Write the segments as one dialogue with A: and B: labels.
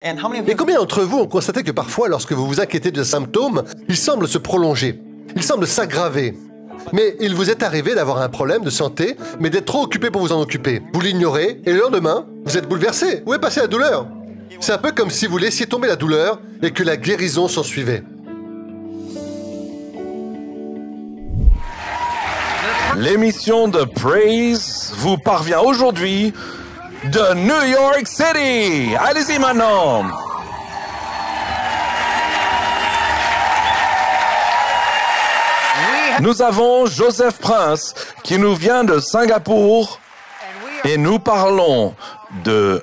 A: Et
B: combien d'entre vous ont constaté que parfois, lorsque vous vous inquiétez de symptômes, ils semblent se prolonger, ils semblent s'aggraver mais il vous est arrivé d'avoir un problème de santé, mais d'être trop occupé pour vous en occuper. Vous l'ignorez, et le lendemain, vous êtes bouleversé. Où est passée la douleur C'est un peu comme si vous laissiez tomber la douleur et que la guérison s'ensuivait.
C: L'émission de Praise vous parvient aujourd'hui de New York City. Allez-y maintenant. Nous avons Joseph Prince qui nous vient de Singapour et nous parlons de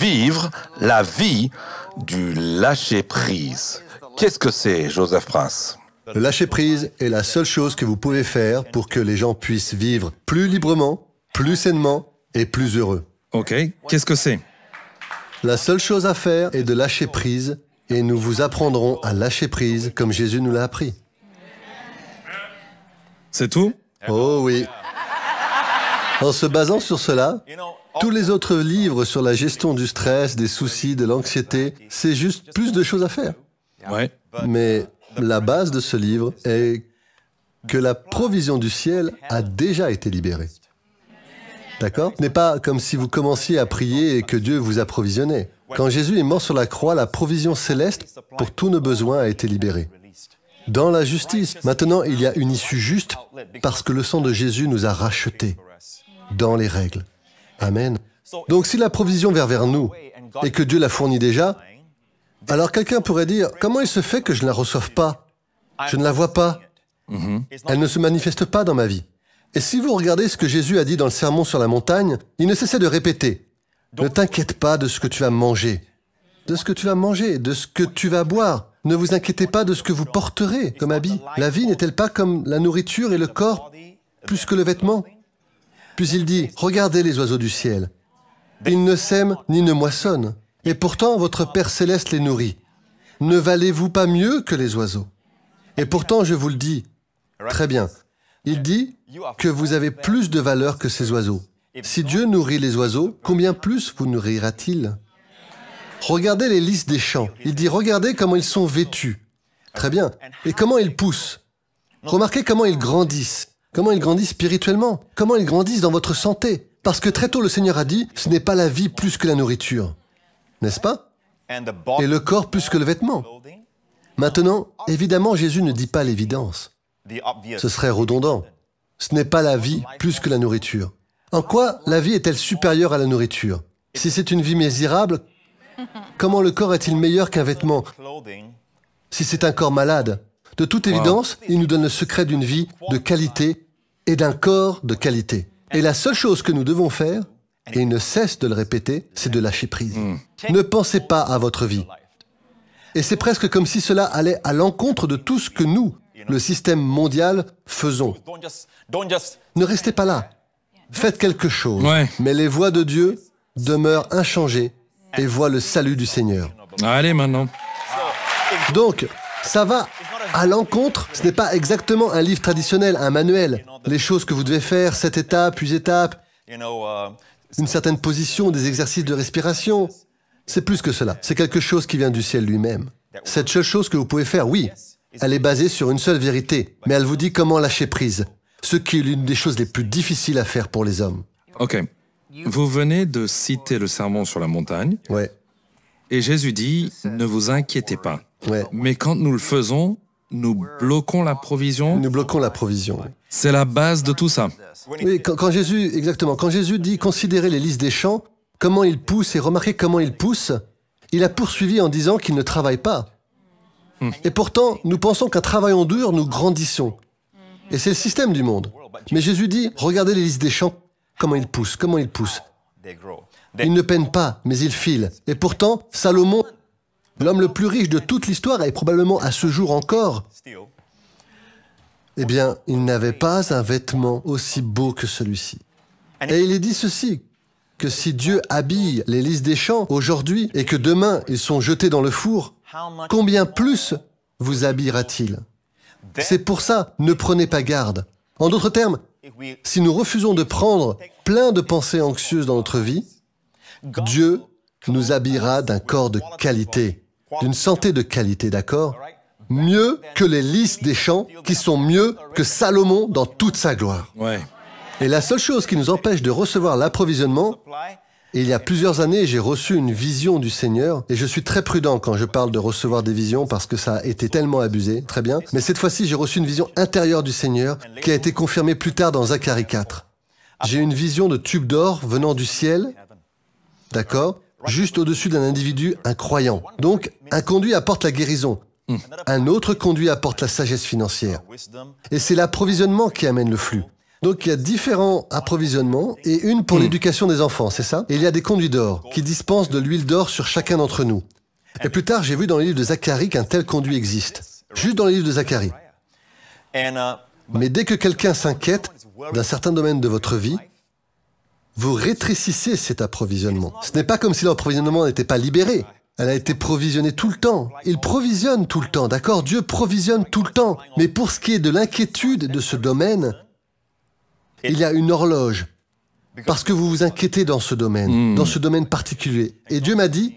C: vivre la vie du lâcher-prise. Qu'est-ce que c'est, Joseph Prince Le lâcher-prise
B: est la seule chose que vous pouvez faire pour que les gens puissent vivre plus librement, plus sainement et plus heureux. Ok, qu'est-ce que c'est La seule chose à faire est de lâcher prise et nous vous apprendrons à lâcher prise comme Jésus nous l'a appris. C'est tout Oh oui. En se basant sur cela, tous les autres livres sur la gestion du stress, des soucis, de l'anxiété, c'est juste plus de choses à faire. Oui. Mais la base de ce livre est que la provision du ciel a déjà été libérée. D'accord Ce n'est pas comme si vous commenciez à prier et que Dieu vous approvisionnait. Quand Jésus est mort sur la croix, la provision céleste pour tous nos besoins a été libérée. Dans la justice, maintenant, il y a une issue juste parce que le sang de Jésus nous a rachetés dans les règles. Amen. Donc si la provision vient vers nous et que Dieu la fournit déjà, alors quelqu'un pourrait dire, comment il se fait que je ne la reçoive pas Je ne la vois pas. Mhm. Elle ne se manifeste pas dans ma vie. Et si vous regardez ce que Jésus a dit dans le Sermon sur la montagne, il ne cessait de répéter Ne t'inquiète pas de ce que tu vas manger, de ce que tu vas manger, de ce que tu vas boire. Ne vous inquiétez pas de ce que vous porterez comme habit. La vie n'est-elle pas comme la nourriture et le corps plus que le vêtement Puis il dit Regardez les oiseaux du ciel. Ils ne sèment ni ne moissonnent, et pourtant votre Père céleste les nourrit. Ne valez-vous pas mieux que les oiseaux Et pourtant, je vous le dis, très bien, il dit que vous avez plus de valeur que ces oiseaux. Si Dieu nourrit les oiseaux, combien plus vous nourrira-t-il Regardez les lys des champs. Il dit, regardez comment ils sont vêtus. Très bien. Et comment ils poussent. Remarquez comment ils grandissent. Comment ils grandissent spirituellement. Comment ils grandissent dans votre santé. Parce que très tôt le Seigneur a dit, ce n'est pas la vie plus que la nourriture. N'est-ce pas Et le corps plus que le vêtement. Maintenant, évidemment, Jésus ne dit pas l'évidence. Ce serait redondant. Ce n'est pas la vie plus que la nourriture. En quoi la vie est-elle supérieure à la nourriture Si c'est une vie misérable, comment le corps est-il meilleur qu'un vêtement Si c'est un corps malade, de toute évidence, il nous donne le secret d'une vie de qualité et d'un corps de qualité. Et la seule chose que nous devons faire, et il ne cesse de le répéter, c'est de lâcher prise. Hmm. Ne pensez pas à votre vie. Et c'est presque comme si cela allait à l'encontre de tout ce que nous, le système mondial, faisons. Ne restez pas là. Faites quelque chose. Mais les voix de Dieu demeurent inchangées et voient le salut du Seigneur.
C: Allez maintenant.
B: Donc, ça va à l'encontre, ce n'est pas exactement un livre traditionnel, un manuel. Les choses que vous devez faire, cette étape, puis étape, uh, une certaine position, des exercices de respiration. C'est plus que cela. C'est quelque chose qui vient du ciel lui-même. Cette seule chose que vous pouvez faire, oui, elle est basée sur une seule vérité, mais elle vous dit comment lâcher prise, ce qui est l'une des choses les plus difficiles à faire pour les hommes.
C: Ok. Vous venez de citer le sermon sur la montagne. Ouais. Et Jésus dit, ne vous inquiétez pas. Ouais. Mais quand nous le faisons, nous bloquons la provision. Nous bloquons la provision. C'est la base de tout ça. Oui, quand, Jésus, exactement, quand
B: Jésus dit considérez les listes des champs, comment ils poussent et remarquez comment ils poussent, il a poursuivi en disant qu'ils ne travaillent pas. Et pourtant, nous pensons qu'en travaillant dur, nous grandissons. Et c'est le système du monde. Mais Jésus dit, regardez les listes des champs, comment ils poussent, comment ils poussent. Ils ne peinent pas, mais ils filent. Et pourtant, Salomon, l'homme le plus riche de toute l'histoire, et probablement à ce jour encore, eh bien, il n'avait pas un vêtement aussi beau que celui-ci. Et il est dit ceci, que si Dieu habille les lys des champs aujourd'hui et que demain ils sont jetés dans le four, combien plus vous habillera-t-il C'est pour ça, ne prenez pas garde. En d'autres termes, si nous refusons de prendre plein de pensées anxieuses dans notre vie, Dieu nous habillera d'un corps de qualité, d'une santé de qualité, d'accord Mieux que les lys des champs qui sont mieux que Salomon dans toute sa gloire. Et la seule chose qui nous empêche de recevoir l'approvisionnement, il y a plusieurs années, j'ai reçu une vision du Seigneur, et je suis très prudent quand je parle de recevoir des visions parce que ça a été tellement abusé, très bien. Mais cette fois-ci, j'ai reçu une vision intérieure du Seigneur qui a été confirmée plus tard dans Zacharie 4. J'ai une vision de tube d'or venant du ciel, d'accord, juste au-dessus d'un individu, un croyant. Donc, un conduit apporte la guérison. Un autre conduit apporte la sagesse financière. Et c'est l'approvisionnement qui amène le flux. Donc il y a différents approvisionnements et une pour hmm. l'éducation des enfants, c'est ça Et il y a des conduits d'or qui dispensent de l'huile d'or sur chacun d'entre nous. Et plus tard, j'ai vu dans les livres de Zacharie qu'un tel conduit existe, juste dans les livres de Zacharie. Uh, Mais dès que quelqu'un s'inquiète d'un certain domaine de votre vie, vous rétrécissez cet approvisionnement. Ce n'est pas comme si l'approvisionnement n'était pas libéré. Elle a été provisionnée tout le temps. Il provisionne tout le temps, d'accord Dieu provisionne tout le temps. Mais pour ce qui est de l'inquiétude de ce domaine, il y a une horloge. Parce que vous vous inquiétez dans ce domaine, hmm. dans ce domaine particulier. Et Dieu m'a dit,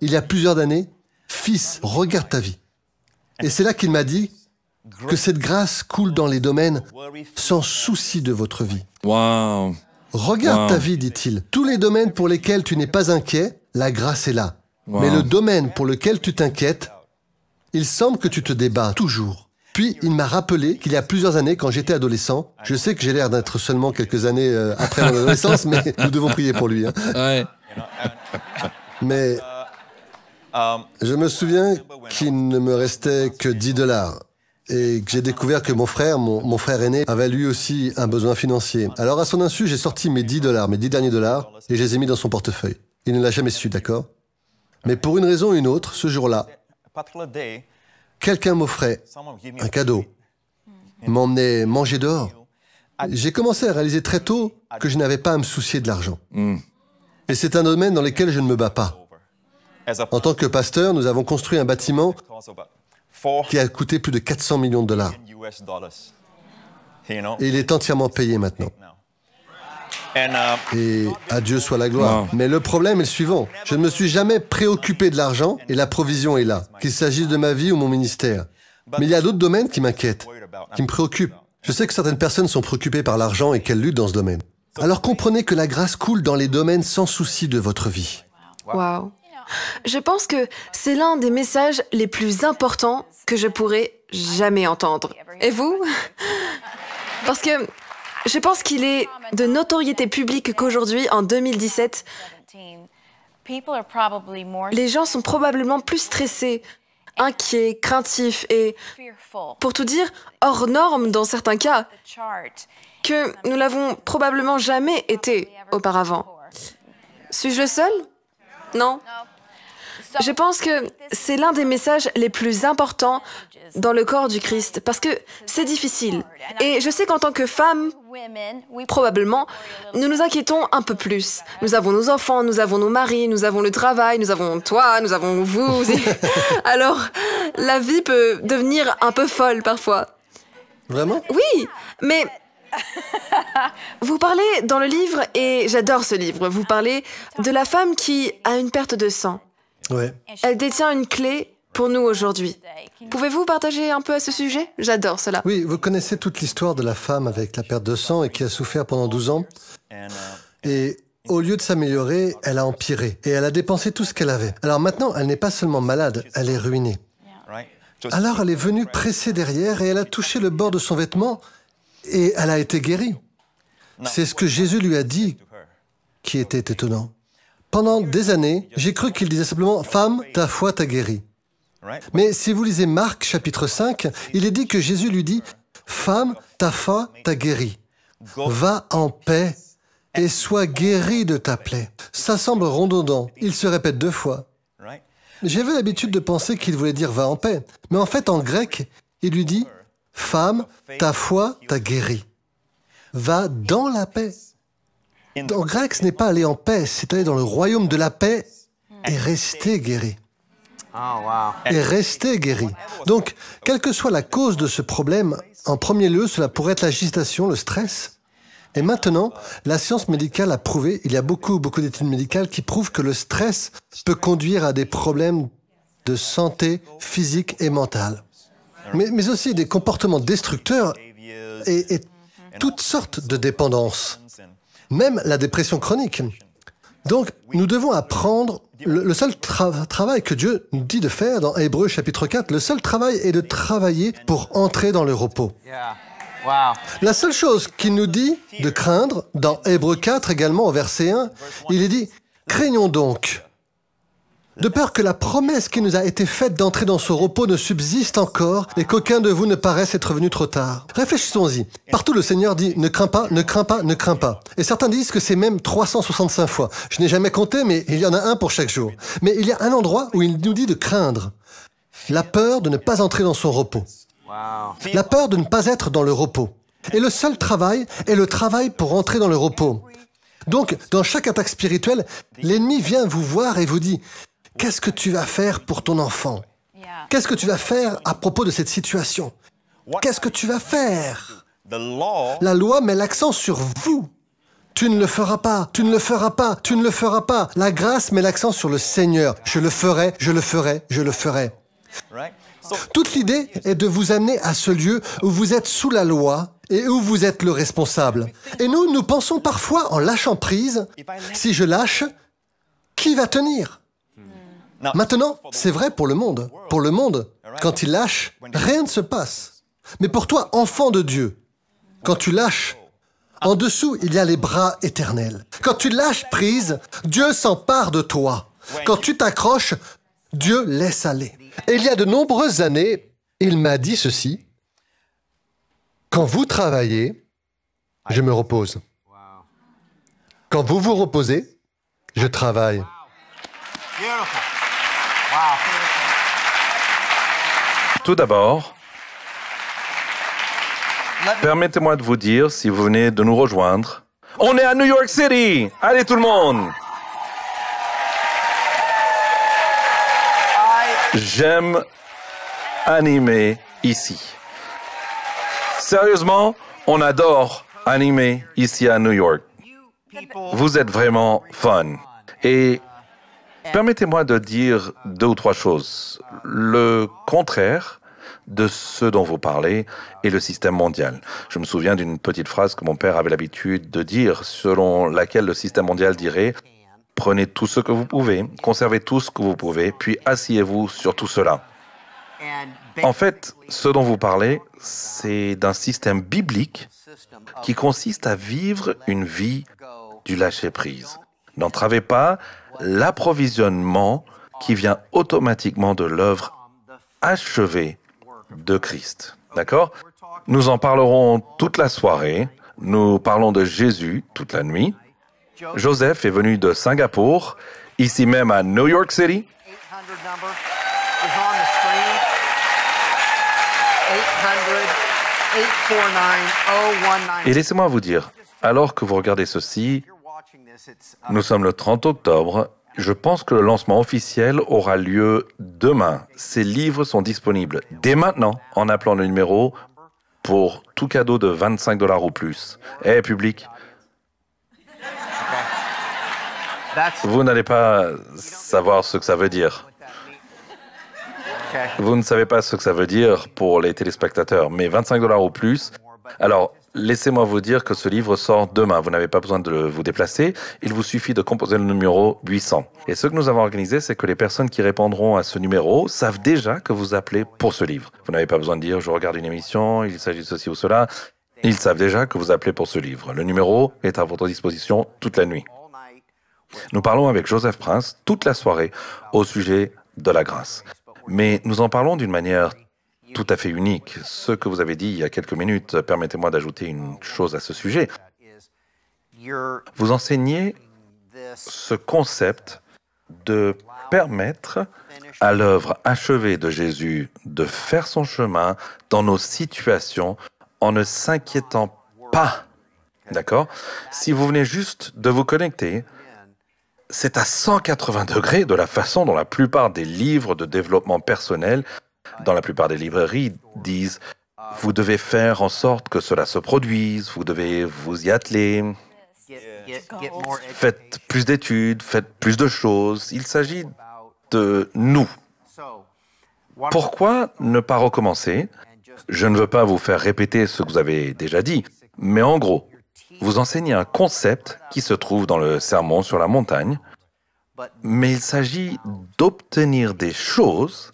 B: il y a plusieurs années, Fils, regarde ta vie. Et c'est là qu'il m'a dit que cette grâce coule dans les domaines sans souci de votre vie.
C: Regarde ta vie,
B: dit-il. Tous les domaines pour lesquels tu n'es pas inquiet, la grâce est là. Mais le domaine pour lequel tu t'inquiètes, il semble que tu te débats toujours. Puis il m'a rappelé qu'il y a plusieurs années, quand j'étais adolescent, je sais que j'ai l'air d'être seulement quelques années euh, après mon adolescence, mais nous devons prier pour lui. Hein. Mais je me souviens qu'il ne me restait que 10 dollars et que j'ai découvert que mon frère, mon, mon, frère aîné, avait lui aussi un besoin financier. Alors à son insu, j'ai sorti mes 10 dollars, mes 10 derniers dollars, et je les ai mis dans son portefeuille. Il ne l'a jamais su, d'accord Mais pour une raison ou une autre, ce jour-là, Quelqu'un m'offrait un cadeau, m'emmenait manger dehors. J'ai commencé à réaliser très tôt que je n'avais pas à me soucier de l'argent. Hmm. Et c'est un domaine dans lequel je ne me bats pas. En tant que pasteur, nous avons construit un bâtiment qui a coûté plus de 400 millions de dollars. Et il est entièrement payé maintenant. Et à Dieu soit la gloire. Mais le problème est le suivant. Je ne me suis jamais préoccupé de l'argent et la provision est là, qu'il s'agisse de ma vie ou mon ministère. Mais il y a d'autres domaines qui m'inquiètent, qui me préoccupent. Je sais que certaines personnes sont préoccupées par l'argent et qu'elles luttent dans ce domaine. Alors comprenez que la grâce coule dans les domaines sans souci de votre vie.
A: Wow. Je pense que c'est l'un des messages les plus importants que je pourrais jamais entendre. Et vous Parce que je pense qu'il est de notoriété publique qu'aujourd'hui, en 2017, les gens sont probablement plus stressés, inquiets, craintifs et, pour tout dire, hors normes dans certains cas, que nous l'avons probablement jamais été auparavant. Suis-je le seul Non je pense que c'est l'un des messages les plus importants dans le corps du Christ, parce que c'est difficile. Et je sais qu'en tant que femme, probablement, nous nous inquiétons un peu plus. Nous avons nos enfants, nous avons nos maris, nous avons le travail, nous avons toi, nous avons vous. Alors, la vie peut devenir un peu folle parfois. Vraiment Oui, mais vous parlez dans le livre, et j'adore ce livre, vous parlez de la femme qui a une perte de sang. Elle détient une clé pour nous aujourd'hui. Pouvez-vous partager un peu à ce sujet J'adore cela.
B: Oui, vous connaissez toute l'histoire de la femme avec la perte de sang et qui a souffert pendant 12 ans. Et au lieu de s'améliorer, elle a empiré et elle a dépensé tout ce qu'elle avait. Alors maintenant, elle n'est pas seulement malade, elle est ruinée.
A: Alors elle est venue
B: presser derrière et elle a touché le bord de son vêtement et elle a été guérie. C'est ce que Jésus lui a dit qui était étonnant. Pendant des années, j'ai cru qu'il disait simplement ⁇ Femme, ta foi t'a guéri ⁇ Mais si vous lisez Marc chapitre 5, il est dit que Jésus lui dit ⁇ Femme, ta foi t'a guéri. Va en paix et sois guéri de ta plaie. Ça semble rondondant, il se répète deux fois. J'avais l'habitude de penser qu'il voulait dire va en paix, mais en fait en grec, il lui dit Femme, ta foi t'a guéri. Va dans la paix. Donc ce n'est pas allé en paix, c'est allé dans le royaume de la paix et rester guéri. Oh, et rester guéri. Donc, quelle que soit la cause de ce problème, en premier lieu, cela pourrait être l'agitation, le stress. Et maintenant, la science médicale a prouvé, il y a beaucoup, beaucoup d'études médicales qui prouvent que le stress peut conduire à des problèmes de santé physique et mentale. Mais, aussi des comportements destructeurs et toutes sortes de dépendances même la dépression chronique. Donc, nous devons apprendre le, seul travail que Dieu nous dit de faire dans Hébreu chapitre 4, le seul travail est de travailler pour entrer dans le repos. La seule chose qu'il nous dit de craindre, dans Hébreu 4 également au verset 1, il est dit, craignons donc de peur que la promesse qui nous a été faite d'entrer dans ce repos ne subsiste encore et qu'aucun de vous ne paraisse être venu trop tard. Réfléchissons-y. Partout le Seigneur dit ne crains pas, ne crains pas, ne crains pas. Et certains disent que c'est même 365 fois. Je n'ai jamais compté, mais il y en a un pour chaque jour. Mais il y a un endroit où il nous dit de craindre. La peur de ne pas entrer dans son repos. La peur de ne pas être dans le repos. Et le seul travail est le travail pour entrer dans le repos. Donc, dans chaque attaque spirituelle, l'ennemi vient vous voir et vous dit, Qu'est-ce que tu vas faire pour ton enfant Qu'est-ce que tu vas faire à propos de cette situation Qu'est-ce que tu vas faire
A: La
B: loi met l'accent sur vous. Tu ne le feras pas, tu ne le feras pas, tu ne le feras pas. La grâce met l'accent sur le Seigneur. Je le ferai, je le ferai, je le ferai. Toute l'idée est de vous amener à ce lieu où vous êtes sous la loi et où vous êtes le responsable. Et nous, nous pensons parfois en lâchant prise, si je lâche, qui va tenir Maintenant, c'est vrai pour le monde. Pour le monde, quand il lâche, rien ne se passe. Mais pour toi, enfant de Dieu, quand tu lâches, en dessous, il y a les bras éternels. Quand tu lâches prise, Dieu s'empare de toi. Quand tu t'accroches, Dieu laisse aller. Et il y a de nombreuses années, il m'a dit ceci. Quand vous travaillez, je me repose. Quand vous vous reposez, je travaille.
C: Tout d'abord, permettez-moi de vous dire, si vous venez de nous rejoindre, on est à New York City. Allez tout le monde. J'aime animer ici. Sérieusement, on adore animer ici à New York. Vous êtes vraiment fun. Et Permettez-moi de dire deux ou trois choses. Le contraire de ce dont vous parlez est le système mondial. Je me souviens d'une petite phrase que mon père avait l'habitude de dire, selon laquelle le système mondial dirait Prenez tout ce que vous pouvez, conservez tout ce que vous pouvez, puis asseyez-vous sur tout cela. En fait, ce dont vous parlez, c'est d'un système biblique qui consiste à vivre une vie du lâcher-prise. N'entravez pas, l'approvisionnement qui vient automatiquement de l'œuvre achevée de Christ. D'accord Nous en parlerons toute la soirée. Nous parlons de Jésus toute la nuit. Joseph est venu de Singapour, ici même à New York City.
A: Oh
C: Et laissez-moi vous dire, alors que vous regardez ceci, nous sommes le 30 octobre. Je pense que le lancement officiel aura lieu demain. Ces livres sont disponibles dès maintenant en appelant le numéro pour tout cadeau de 25 dollars ou plus. Eh, public, vous n'allez pas savoir ce que ça veut dire. Vous ne savez pas ce que ça veut dire pour les téléspectateurs, mais 25 dollars ou plus. Alors, Laissez-moi vous dire que ce livre sort demain. Vous n'avez pas besoin de vous déplacer. Il vous suffit de composer le numéro 800. Et ce que nous avons organisé, c'est que les personnes qui répondront à ce numéro savent déjà que vous appelez pour ce livre. Vous n'avez pas besoin de dire je regarde une émission, il s'agit de ceci ou cela. Ils savent déjà que vous appelez pour ce livre. Le numéro est à votre disposition toute la nuit. Nous parlons avec Joseph Prince toute la soirée au sujet de la grâce. Mais nous en parlons d'une manière tout à fait unique. Ce que vous avez dit il y a quelques minutes, permettez-moi d'ajouter une chose à ce sujet. Vous enseignez ce concept de permettre à l'œuvre achevée de Jésus de faire son chemin dans nos situations en ne s'inquiétant pas. D'accord Si vous venez juste de vous connecter, c'est à 180 degrés de la façon dont la plupart des livres de développement personnel dans la plupart des librairies, disent vous devez faire en sorte que cela se produise, vous devez vous y atteler. Faites plus d'études, faites plus de choses. Il s'agit de nous. Pourquoi ne pas recommencer Je ne veux pas vous faire répéter ce que vous avez déjà dit, mais en gros, vous enseignez un concept qui se trouve dans le Sermon sur la montagne, mais il s'agit d'obtenir des choses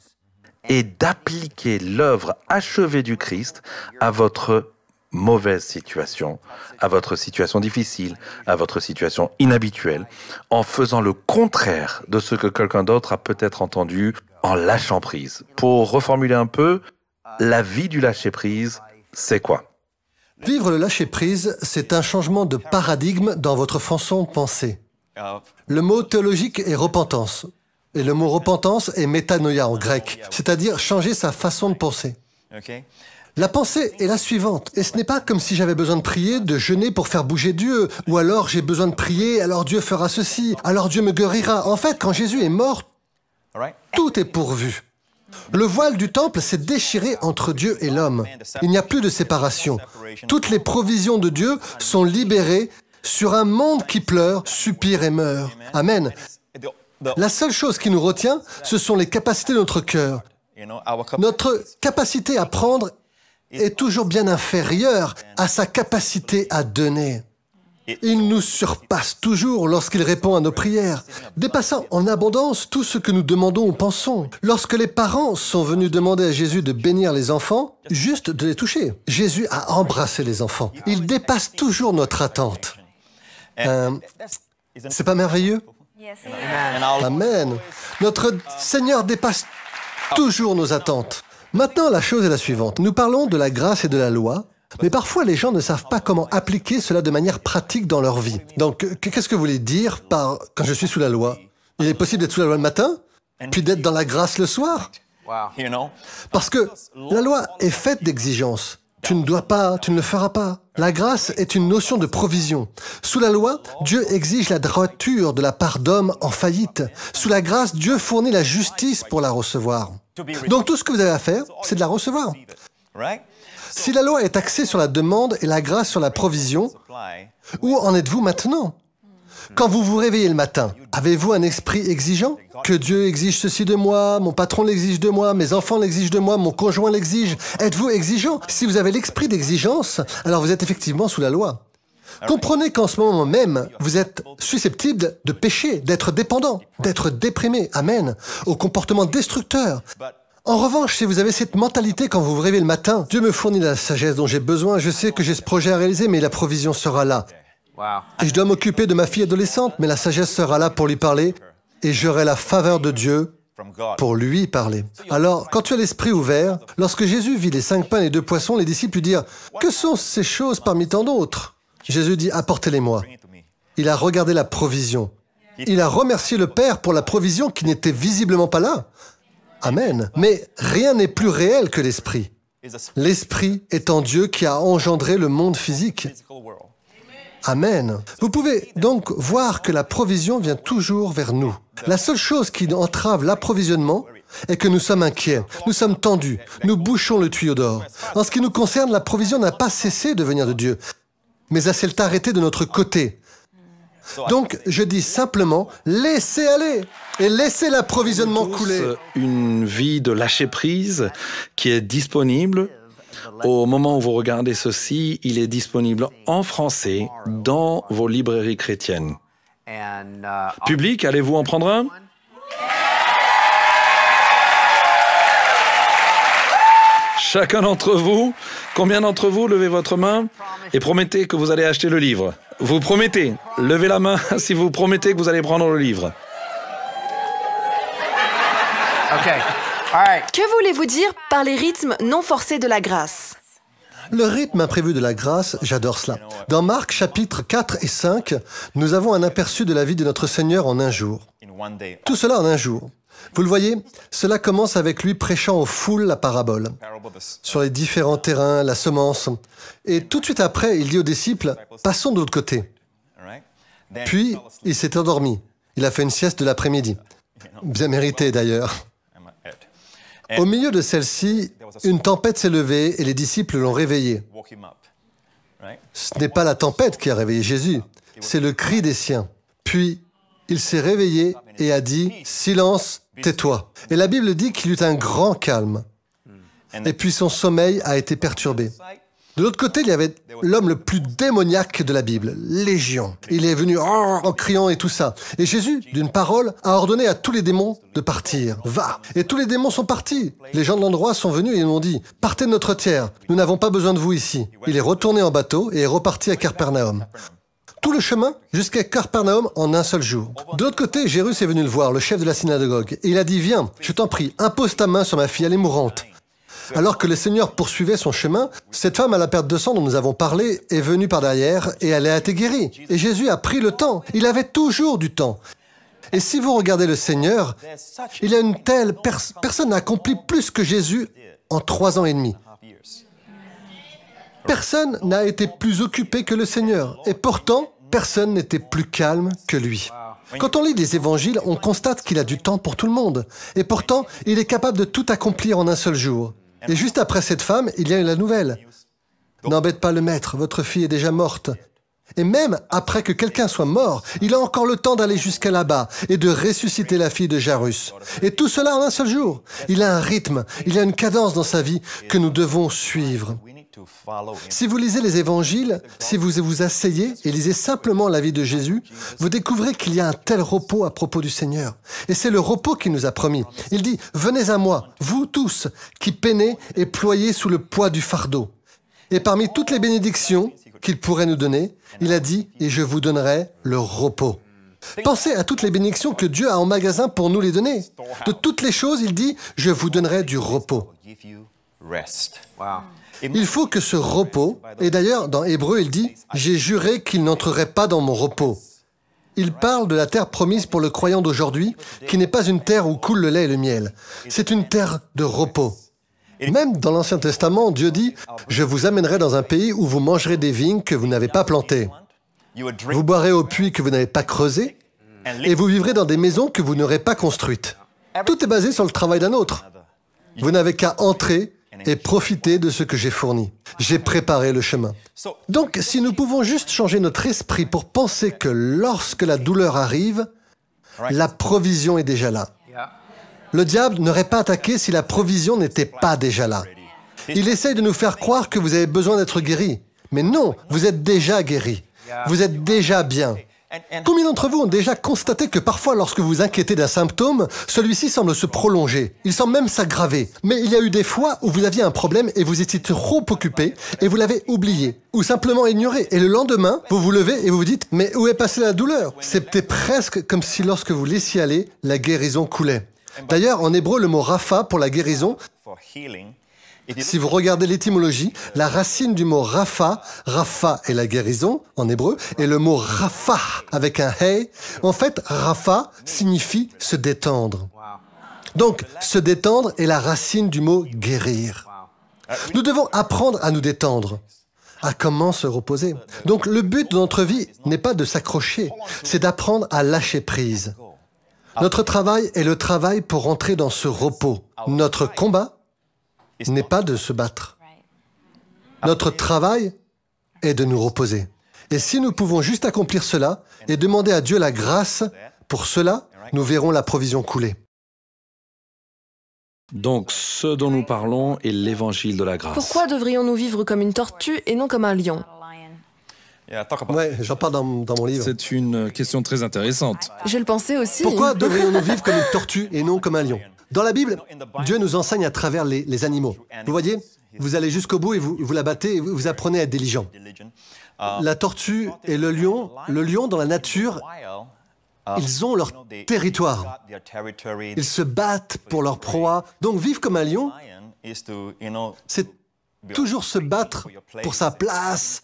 C: et d'appliquer l'œuvre achevée du Christ à votre mauvaise situation, à votre situation difficile, à votre situation inhabituelle, en faisant le contraire de ce que quelqu'un d'autre a peut-être entendu, en lâchant prise. Pour reformuler un peu, la vie du lâcher prise, c'est quoi
B: Vivre le lâcher prise, c'est un changement de paradigme dans votre façon de penser. Le mot théologique est repentance. Et le mot repentance est métanoïa en grec, c'est-à-dire changer sa façon de penser. La pensée est la suivante, et ce n'est pas comme si j'avais besoin de prier, de jeûner pour faire bouger Dieu, ou alors j'ai besoin de prier, alors Dieu fera ceci, alors Dieu me guérira. En fait, quand Jésus est mort, tout est pourvu. Le voile du temple s'est déchiré entre Dieu et l'homme. Il n'y a plus de séparation. Toutes les provisions de Dieu sont libérées sur un monde qui pleure, suppire et meurt. Amen. La seule chose qui nous retient, ce sont les capacités de notre cœur. Notre capacité à prendre est toujours bien inférieure à sa capacité à donner. Il nous surpasse toujours lorsqu'il répond à nos prières, dépassant en abondance tout ce que nous demandons ou pensons. Lorsque les parents sont venus demander à Jésus de bénir les enfants, juste de les toucher, Jésus a embrassé les enfants. Il dépasse toujours notre attente. Euh, c'est pas merveilleux Amen. Notre Seigneur dépasse toujours nos attentes. Maintenant, la chose est la suivante. Nous parlons de la grâce et de la loi, mais parfois les gens ne savent pas comment appliquer cela de manière pratique dans leur vie. Donc, qu'est-ce que vous voulez dire par quand je suis sous la loi Il est possible d'être sous la loi le matin, puis d'être dans la grâce le soir Parce que la loi est faite d'exigences. Tu ne dois pas, tu ne le feras pas. La grâce est une notion de provision. Sous la loi, Dieu exige la droiture de la part d'homme en faillite. Sous la grâce, Dieu fournit la justice pour la recevoir. Donc tout ce que vous avez à faire, c'est de la recevoir. Si la loi est axée sur la demande et la grâce sur la provision, où en êtes-vous maintenant quand vous vous réveillez le matin, avez-vous un esprit exigeant Que Dieu exige ceci de moi, mon patron l'exige de moi, mes enfants l'exigent de moi, mon conjoint l'exige. Êtes-vous exigeant Si vous avez l'esprit d'exigence, alors vous êtes effectivement sous la loi. Comprenez qu'en ce moment même, vous êtes susceptible de pécher, d'être dépendant, d'être déprimé, amen, au comportement destructeur. En revanche, si vous avez cette mentalité quand vous vous réveillez le matin, Dieu me fournit la sagesse dont j'ai besoin, je sais que j'ai ce projet à réaliser, mais la provision sera là. Je dois m'occuper de ma fille adolescente, mais la sagesse sera là pour lui parler et j'aurai la faveur de Dieu pour lui parler. Alors, quand tu as l'esprit ouvert, lorsque Jésus vit les cinq pains et les deux poissons, les disciples lui dirent, Que sont ces choses parmi tant d'autres Jésus dit, Apportez-les-moi. Il a regardé la provision. Il a remercié le Père pour la provision qui n'était visiblement pas là. Amen. Mais rien n'est plus réel que l'esprit. L'esprit est en Dieu qui a engendré le monde physique. Amen. Vous pouvez donc voir que la provision vient toujours vers nous. La seule chose qui entrave l'approvisionnement est que nous sommes inquiets, nous sommes tendus, nous bouchons le tuyau d'or. En ce qui nous concerne, la provision n'a pas cessé de venir de Dieu, mais elle s'est arrêtée de notre côté. Donc, je dis simplement, laissez aller et laissez l'approvisionnement couler.
C: Une vie de lâcher prise qui est disponible au moment où vous regardez ceci, il est disponible en français dans vos librairies chrétiennes. Public, allez-vous en prendre un Chacun d'entre vous, combien d'entre vous levez votre main et promettez que vous allez acheter le livre Vous promettez Levez la main si vous promettez que vous allez prendre le livre. Ok.
A: Que voulez-vous dire par les rythmes non forcés de la grâce
B: le rythme imprévu de la grâce, j'adore cela. Dans Marc chapitre 4 et 5, nous avons un aperçu de la vie de notre Seigneur en un jour. Tout cela en un jour. Vous le voyez, cela commence avec lui prêchant aux foules la parabole sur les différents terrains, la semence. Et tout de suite après, il dit aux disciples, passons de l'autre côté. Puis, il s'est endormi. Il a fait une sieste de l'après-midi. Bien mérité d'ailleurs. Au milieu de celle-ci, une tempête s'est levée et les disciples l'ont réveillé. Ce n'est pas la tempête qui a réveillé Jésus, c'est le cri des siens. Puis, il s'est réveillé et a dit, Silence, tais-toi. Et la Bible dit qu'il eut un grand calme. Et puis son sommeil a été perturbé. De l'autre côté, il y avait eh l'homme le plus démoniaque de la Bible, Légion. Il est venu en criant et tout ça. Et Jésus, d'une parole, a ordonné à tous les démons de partir. Va Et tous les démons sont partis. Les gens de l'endroit sont venus et ils ont dit, partez de notre terre, nous n'avons pas besoin de vous ici. Il est retourné en bateau et est reparti à Carpernaum. tout le chemin jusqu'à Capernaum en un seul jour. De l'autre côté, Jérus est venu le voir, le chef de la synagogue, et il a dit Viens, je t'en prie, impose ta main sur ma fille, elle est mourante. Alors que le Seigneur poursuivait son chemin, cette femme à la perte de sang dont nous avons parlé est venue par derrière et elle a été guérie. Et Jésus a pris le temps. Il avait toujours du temps. Et si vous regardez le Seigneur, il a une telle personne n'a accompli plus que Jésus en trois ans et demi. Personne n'a été plus occupé que le Seigneur. Et pourtant, personne n'était plus calme que lui. Quand on lit les évangiles, on constate qu'il a du temps pour tout le monde. Et pourtant, il est capable de tout accomplir en un seul jour. Et juste après cette femme, il y a eu la nouvelle. N'embête pas le maître, votre fille est déjà morte. Et même après que quelqu'un soit mort, il a encore le temps d'aller jusqu'à là-bas et de ressusciter la fille de Jarus. Et tout cela en un seul jour. Il a un rythme, il a une cadence dans sa vie que nous devons suivre. Si vous lisez les évangiles, si vous vous asseyez et lisez simplement la vie de Jésus, vous découvrez qu'il y a un tel repos à propos du Seigneur. Et c'est le repos qu'il nous a promis. Il dit, venez à moi, vous tous qui peinez et ployez sous le poids du fardeau. Et parmi toutes les bénédictions qu'il pourrait nous donner, il a dit, et je vous donnerai le repos. Pensez à toutes les bénédictions que Dieu a en magasin pour nous les donner. De toutes les choses, il dit, je vous donnerai du repos. Il faut que ce repos, et d'ailleurs dans Hébreu il dit, j'ai juré qu'il n'entrerait pas dans mon repos. Il parle de la terre promise pour le croyant d'aujourd'hui, qui n'est pas une terre où coule le lait et le miel. C'est une terre de repos. Même dans l'Ancien Testament, Dieu dit, je vous amènerai dans un pays où vous mangerez des vignes que vous n'avez pas plantées. Vous boirez au puits que vous n'avez pas creusé, et vous vivrez dans des maisons que vous n'aurez pas construites. Tout est basé sur le travail d'un autre. Vous n'avez qu'à entrer et profiter de ce que j'ai fourni. J'ai préparé le chemin. Donc, si nous pouvons juste changer notre esprit pour penser que lorsque la douleur arrive, la provision est déjà là. Le diable n'aurait pas attaqué si la provision n'était pas déjà là. Il essaye de nous faire croire que vous avez besoin d'être guéri. Mais non, vous êtes déjà guéri. Vous êtes déjà bien. Combien d'entre vous ont déjà constaté que parfois lorsque vous inquiétez d'un symptôme, celui-ci semble se prolonger, il semble même s'aggraver. Mais il y a eu des fois où vous aviez un problème et vous étiez trop occupé et vous l'avez oublié ou simplement ignoré. Et le lendemain, vous vous levez et vous vous dites mais où est passée la douleur C'était presque comme si lorsque vous laissiez aller, la guérison coulait. D'ailleurs, en hébreu, le mot rafa » pour la guérison si vous regardez l'étymologie, la racine du mot rafa, rafa est la guérison en hébreu, et le mot rafa avec un hey, en fait, rafa signifie se détendre. Donc, se détendre est la racine du mot guérir. Nous devons apprendre à nous détendre, à comment se reposer. Donc, le but de notre vie n'est pas de s'accrocher, c'est d'apprendre à lâcher prise. Notre travail est le travail pour entrer dans ce repos. Notre combat n'est pas de se battre. Notre travail est de nous reposer. Et si nous pouvons juste accomplir cela et demander à Dieu la grâce pour cela, nous verrons la provision couler.
C: Donc, ce dont nous parlons est l'évangile de la grâce. Pourquoi
A: devrions-nous vivre comme une tortue et non comme un lion
C: Oui, j'en parle dans, mon livre. C'est une question très
B: intéressante.
A: Je le pensais aussi. Pourquoi devrions-nous vivre comme
B: une tortue et non comme un lion dans la Bible, Dieu nous enseigne à travers les, animaux. Vous voyez, vous allez jusqu'au bout et vous, vous la battez et vous, vous apprenez à être diligent. La tortue et le lion, le lion dans la nature, ils ont leur territoire. Ils se battent pour leur proie. Donc vivre comme un lion,
A: c'est toujours se battre pour sa
B: place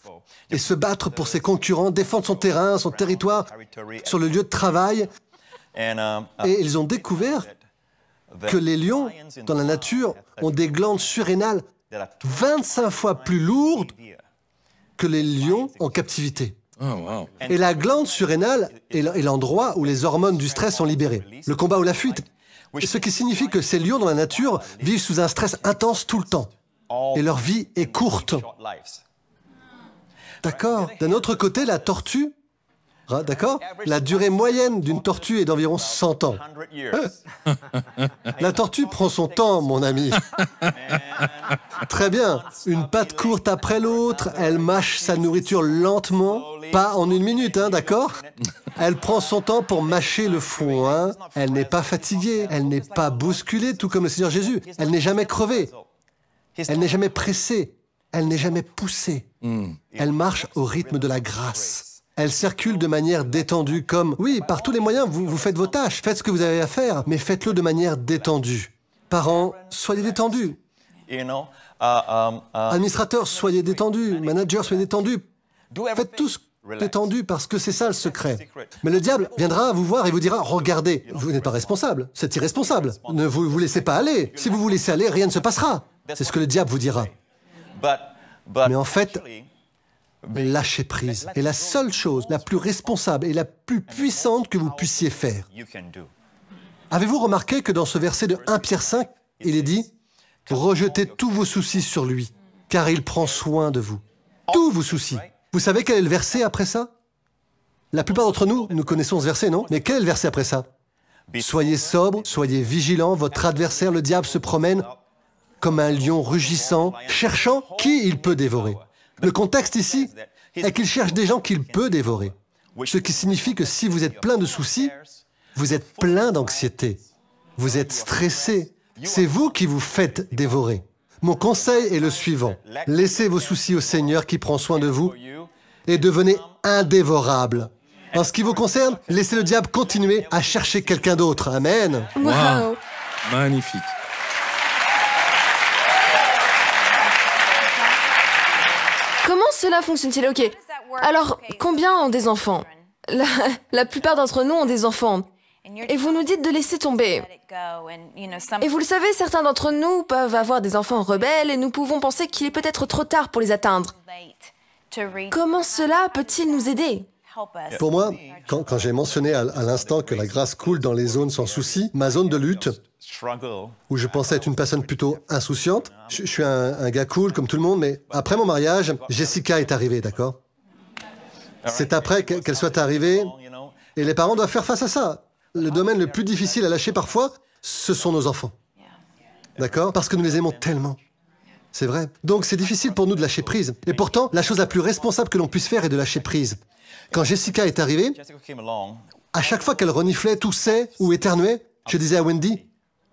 B: et se battre pour ses concurrents, défendre son terrain, son territoire sur le lieu de travail.
A: Et ils
B: ont découvert que les lions, dans la nature, ont des glandes surrénales 25 fois plus lourdes que les lions en captivité.
C: Ah, Et la
B: glande surrénale est l'endroit où les hormones du stress sont libérées. Le combat ou la fuite. Ce qui signifie que ces lions dans la nature vivent sous un stress intense tout le temps. Et leur vie est courte. D'accord D'un autre côté, la tortue, D'accord La durée moyenne d'une tortue est d'environ 100 ans. La tortue prend son temps, mon ami. Très bien. Une patte courte après l'autre, elle mâche sa nourriture lentement, pas en une minute, hein, d'accord Elle prend son temps pour mâcher le foin. Elle n'est pas fatiguée, elle n'est pas bousculée, tout comme le Seigneur Jésus. Elle n'est jamais crevée. Elle n'est jamais pressée. Elle n'est jamais poussée. Hmm. Elle marche au rythme de la grâce. Elle circule de manière détendue, comme, oui, par tous les moyens, vous, faites vos tâches, faites ce que vous avez à faire, mais faites-le de manière détendue. Parents, soyez détendus.
A: Uh, um, uh, Administrateurs,
B: soyez détendus. Managers, soyez détendus. Faites tout ce détendu parce que c'est ça le secret. Mais le diable viendra vous voir et vous dira Regardez, vous n'êtes pas responsable, c'est irresponsable. Ne vous, vous laissez pas aller. Si vous vous laissez aller, rien ne se passera. C'est ce que le diable vous dira. Mais en fait, lâcher prise est la seule chose la plus responsable et la plus puissante que vous puissiez faire. Avez-vous remarqué que dans ce verset de 1 Pierre 5, il est dit « Rejetez tous vos soucis sur lui, car il prend soin de vous. » Tous vos soucis. Vous savez quel est le verset après ça La plupart d'entre nous, nous connaissons ce verset, non Mais quel est le verset après ça Soyez sobre, soyez vigilants, votre adversaire, le diable, se promène comme un lion rugissant, cherchant qui il peut dévorer. Le contexte ici est qu'il cherche des gens qu'il peut dévorer, ce qui signifie que si vous êtes plein de soucis, vous êtes plein d'anxiété, vous êtes stressé, c'est vous qui vous faites dévorer. Mon conseil est le suivant, laissez vos soucis au Seigneur qui prend soin de vous et devenez indévorable. En ce qui vous concerne, laissez le diable continuer à chercher quelqu'un d'autre. Amen. Wow. Magnifique.
A: cela fonctionne-t-il Ok. Alors, combien ont des enfants la, la plupart d'entre nous ont des enfants. Et vous nous dites de laisser tomber. Et vous le savez, certains d'entre nous peuvent avoir des enfants rebelles et nous pouvons penser qu'il est peut-être trop tard pour les atteindre. Comment cela peut-il nous aider
B: pour moi, quand, j'ai mentionné à, l'instant que la grâce coule dans les zones sans souci, ma zone de lutte, où je pensais être une personne plutôt insouciante, je, suis un gars cool comme tout le monde, mais après mon mariage, Jessica est arrivée, d'accord C'est après qu'elle soit arrivée, et les parents doivent faire face à ça. Le domaine le plus difficile à lâcher parfois, ce sont nos enfants. D'accord Parce que nous les aimons tellement. C'est vrai. Donc c'est difficile pour nous de lâcher prise. Et pourtant, la chose la plus responsable que l'on puisse faire est de lâcher prise. Quand Jessica est arrivée, à chaque fois qu'elle reniflait, toussait ou éternuait, je um, disais à Wendy,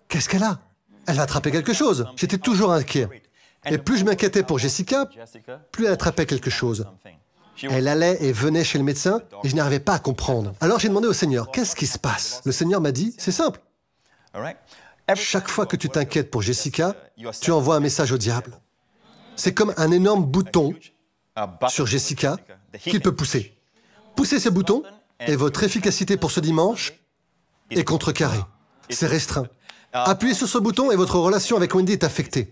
B: qu'est-ce qu'elle a Elle a attrapé quelque chose. Um, J'étais toujours inquiet. Et plus je m'inquiétais pour Jessica, plus elle attrapait quelque chose. Elle allait et venait chez le médecin et je n'arrivais pas à comprendre. Alors j'ai demandé au Seigneur, qu'est-ce qui se passe Le Seigneur m'a dit, c'est simple. Chaque fois que tu t'inquiètes pour Jessica, uh, tu envoies un message au diable. C'est comme un énorme bouton sur Jessica qu'il peut pousser. Poussez ce bouton, et votre efficacité pour ce dimanche est contrecarrée. C'est restreint. Appuyez sur ce bouton et votre relation avec Wendy est affectée.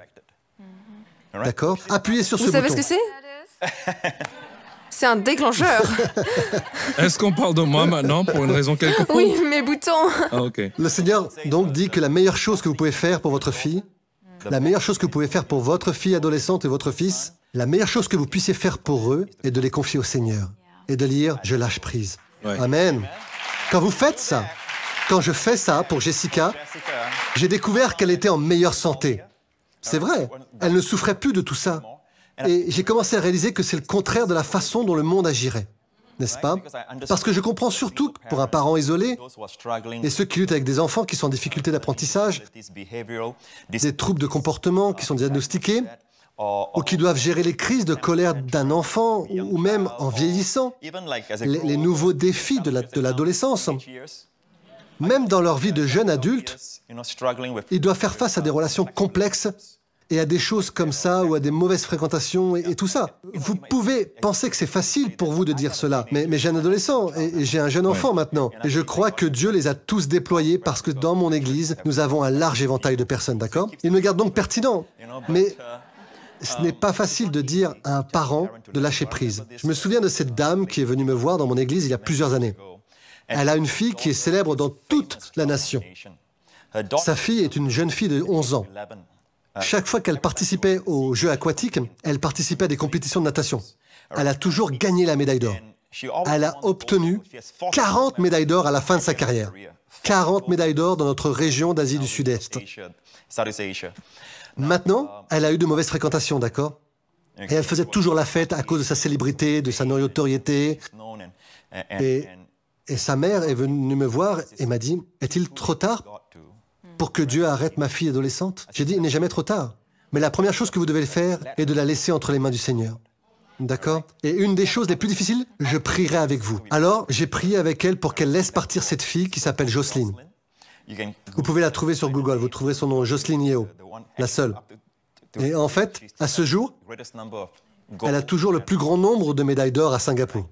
B: D'accord Appuyez sur ce bouton. Vous savez ce que
A: c'est C'est un déclencheur.
B: Est-ce qu'on parle de moi maintenant pour une raison quelconque Oui,
A: mes boutons. Ah,
B: Le Seigneur donc dit que la meilleure chose que vous pouvez faire pour votre fille, la meilleure chose que vous pouvez faire pour votre fille adolescente et votre fils, la meilleure chose que vous puissiez faire pour eux est de les confier au Seigneur et de lire Je lâche prise. Amen. Quand vous faites ça, quand je fais ça pour Jessica, j'ai découvert qu'elle était en meilleure santé. C'est vrai, elle ne souffrait plus de tout ça. Et j'ai commencé à réaliser que c'est le contraire de la façon dont le monde agirait, n'est-ce pas Parce que je comprends surtout que pour un parent isolé et ceux qui luttent avec des enfants qui sont en difficulté d'apprentissage, des troubles de comportement qui sont diagnostiqués, ou qui doivent gérer les crises de colère d'un enfant ou même en vieillissant, les, nouveaux défis de l'adolescence. même dans leur vie de jeune adulte, ils doivent faire face à des relations complexes et à des choses comme ça ou à des mauvaises fréquentations et, tout ça. Vous pouvez penser que c'est facile pour vous de dire cela, mais, j'ai un adolescent et, j'ai un jeune enfant maintenant. Et je crois que Dieu les a tous déployés parce que dans mon Église, nous avons un large éventail de personnes, d'accord Il me garde donc pertinent. Mais ce n'est pas facile de dire à un parent de lâcher prise. Je me souviens de cette dame qui est venue me voir dans mon église il y a plusieurs années. Elle a une fille qui est célèbre dans toute la nation. Sa fille est une jeune fille de 11 ans. Chaque fois qu'elle participait aux Jeux aquatiques, elle participait à des compétitions de natation. Elle a toujours gagné la médaille d'or. Elle a obtenu 40 médailles d'or à la fin de sa carrière. 40 médailles d'or dans notre région d'Asie du Sud-Est. Maintenant, elle a eu de mauvaises fréquentations, d'accord Et elle faisait toujours la fête à cause de sa célébrité, de sa notoriété. Et, sa mère est venue me voir et m'a dit, est-il trop tard pour que Dieu arrête ma fille adolescente J'ai dit, il n'est jamais trop tard. Mais la première chose que vous devez faire est de la laisser entre les mains du Seigneur. D'accord Et une des choses les plus difficiles, je prierai avec vous. Alors, j'ai prié avec elle pour qu'elle laisse partir cette fille qui s'appelle Jocelyne. Vous pouvez la trouver sur Google, vous trouverez son nom, Jocelyne Yeo, la seule. Et en fait, à ce jour, elle a toujours le plus grand nombre de médailles d'or à Singapour.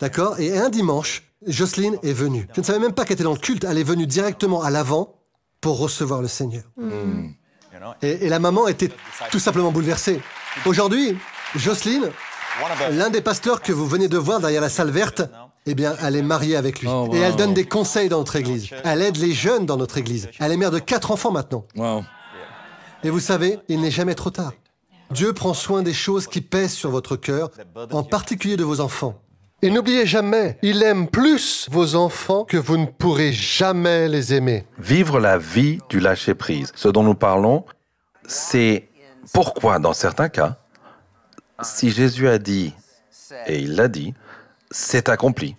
B: D'accord Et un dimanche, Jocelyne est venue. Je ne savais même pas qu'elle était dans le culte, elle est venue directement à l'avant pour recevoir le Seigneur. Mm. Et, et la maman était tout simplement bouleversée. Aujourd'hui, Jocelyne, l'un des pasteurs que vous venez de voir derrière la salle verte, eh bien, elle est mariée avec lui. Oh, et elle donne des conseils dans notre église. Elle aide les jeunes dans notre église. Elle est mère de quatre enfants maintenant. Et vous savez, il n'est jamais trop tard. Dieu prend soin des choses qui pèsent sur votre cœur, en particulier de vos enfants. Et n'oubliez jamais, il aime plus vos enfants que vous ne pourrez jamais les aimer.
C: Vivre la vie du lâcher-prise, ce dont nous parlons, c'est pourquoi dans certains cas, si Jésus a dit, et il l'a dit, c'est accompli.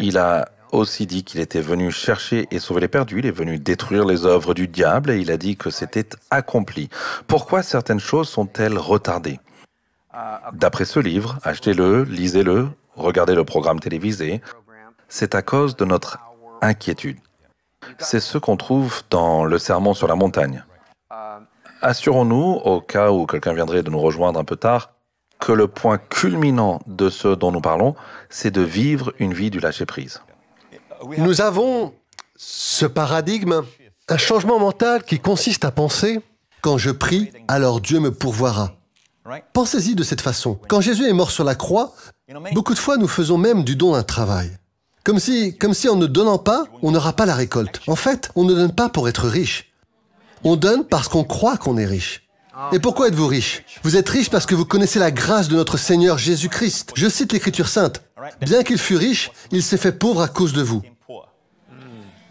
C: Il a aussi dit qu'il était venu chercher et sauver les perdus, il est venu détruire les œuvres du diable et il a dit que c'était accompli. Pourquoi certaines choses sont-elles retardées D'après ce livre, achetez-le, lisez-le, regardez le programme télévisé, c'est à cause de notre inquiétude. C'est ce qu'on trouve dans le Sermon sur la montagne. Assurons-nous, au cas où quelqu'un viendrait de nous rejoindre un peu tard, que le point culminant de ce dont nous parlons, c'est de vivre une vie du lâcher-prise.
B: Nous avons ce paradigme, un changement mental qui consiste à penser, quand je prie, alors Dieu me pourvoira. Pensez-y de cette façon. Quand Jésus est mort sur la croix, beaucoup de fois nous faisons même du don d'un travail. Comme si, comme si en ne donnant pas, on n'aura pas la récolte. En fait, on ne donne pas pour être riche. On donne parce qu'on croit qu'on est riche. Et pourquoi êtes-vous riche Vous êtes riche parce que vous connaissez la grâce de notre Seigneur Jésus-Christ. Je cite l'Écriture sainte. Bien qu'il fût riche, il s'est fait pauvre à cause de vous.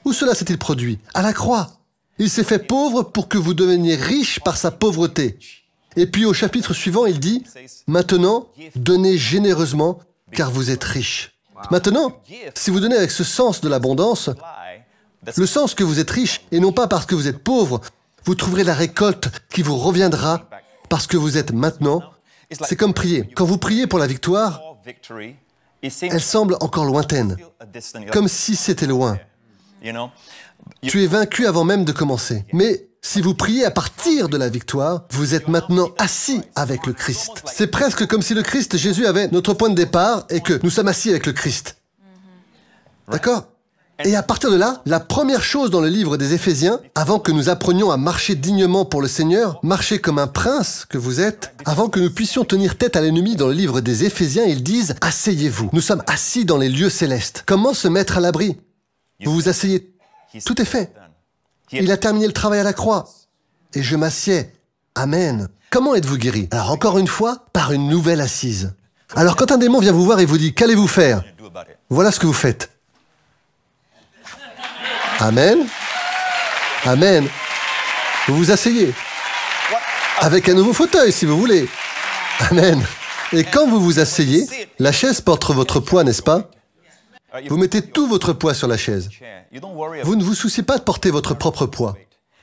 B: Où cela s'est-il produit À la croix. Il s'est fait pauvre pour que vous deveniez riche par sa pauvreté. Et puis au chapitre suivant, il dit, Maintenant, donnez généreusement, car vous êtes riche. Maintenant, si vous donnez avec ce sens de l'abondance, le sens que vous êtes riche, et non pas parce que vous êtes pauvre, vous trouverez la récolte qui vous reviendra parce que vous êtes maintenant. C'est comme prier. Quand vous priez pour la victoire, elle semble encore lointaine, comme si c'était loin. Tu es vaincu avant même de commencer. Mais si vous priez à partir de la victoire, vous êtes maintenant assis avec le Christ. C'est presque comme si le Christ, Jésus, avait notre point de départ et que nous sommes assis avec le Christ. D'accord et à partir de là, la première chose dans le livre des Éphésiens, avant que nous apprenions à marcher dignement pour le Seigneur, marcher comme un prince que vous êtes, avant que nous puissions tenir tête à l'ennemi dans le livre des Éphésiens, ils disent Asseyez-vous, nous sommes assis dans les lieux célestes. Comment se mettre à l'abri Vous vous asseyez. Tout est fait. Il a terminé le travail à la croix. Et je m'assieds. Amen. Comment êtes-vous guéri Alors encore une fois, par une nouvelle assise. Alors quand un démon vient vous voir et vous dit Qu'allez-vous faire Voilà ce que vous faites. Amen. Amen. Vous vous asseyez. Avec un nouveau fauteuil, si vous voulez. Amen. Et quand vous vous asseyez, la chaise porte votre poids, n'est-ce pas Vous mettez tout votre poids sur la chaise. Vous ne vous souciez pas de porter votre propre poids.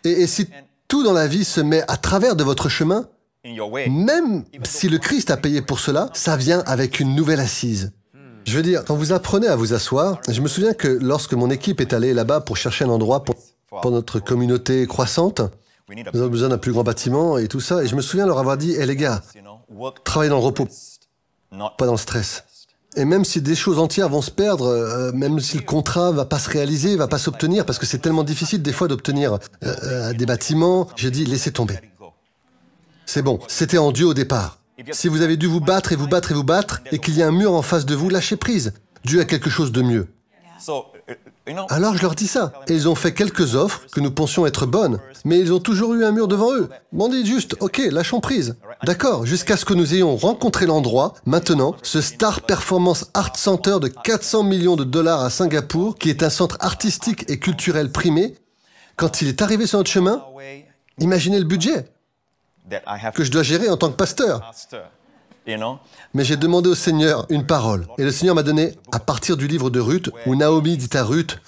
B: Et, et si tout dans la vie se met à travers de votre chemin, même si le Christ a payé pour cela, ça vient avec une nouvelle assise. Je veux dire, quand vous apprenez à vous asseoir, je me souviens que lorsque mon équipe est allée là-bas pour chercher un endroit pour, notre communauté croissante, nous avons besoin d'un plus grand bâtiment et tout ça, et je me souviens leur avoir dit, hé eh, les gars, travaillez dans le repos, pas dans le stress. Et même si des choses entières vont se perdre, euh, même si le contrat va pas se réaliser, va pas s'obtenir, parce que c'est tellement difficile des fois d'obtenir euh, euh, des bâtiments, j'ai dit laissez tomber. C'est bon, c'était en Dieu au départ. Si vous avez dû vous battre et vous battre et vous battre, et qu'il y a un mur en face de vous, lâchez prise. Dieu a quelque chose de mieux. Uh, Alors je leur dis ça. Et ils ont fait quelques offres que nous pensions être bonnes, mais ils ont toujours eu un mur devant eux. On dit juste, ok, lâchons prise. D'accord, jusqu'à ce que nous ayons rencontré l'endroit, maintenant, ce Star Performance Art Center de 400 millions de dollars à Singapour, qui est un centre artistique et culturel primé, quand il est arrivé sur notre chemin, imaginez le budget que je dois gérer en tant que pasteur. Mais j'ai demandé au Seigneur une parole. Et le Seigneur m'a donné, à partir du livre de Ruth, où Naomi dit à Ruth,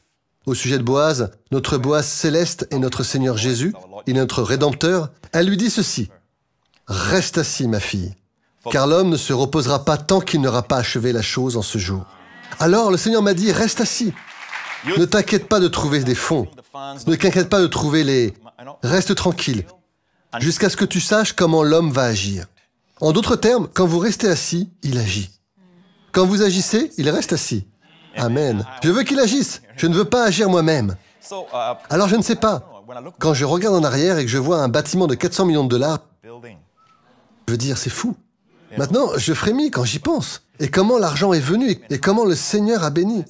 B: au sujet de Boaz, notre Boaz céleste est notre Seigneur Jésus, il est notre Rédempteur, elle lui dit ceci. Reste assis, ma fille, car l'homme ne se reposera pas tant qu'il n'aura pas achevé la chose en ce jour. Alors le Seigneur m'a dit, reste assis. Ne t'inquiète pas de trouver des fonds. Ne t'inquiète pas de trouver les... Reste tranquille jusqu'à ce que tu saches comment l'homme va agir. En d'autres termes, quand vous restez assis, il agit. Quand vous agissez, il reste assis. Amen. Je veux qu'il agisse. Je ne veux pas agir moi-même. Uh, Alors je ne sais pas. Quand je regarde en arrière et que je vois un bâtiment de 400 millions de dollars,
A: je
B: veux dire, c'est fou. Maintenant, je frémis quand j'y pense. Et comment l'argent est venu et comment le Seigneur a béni.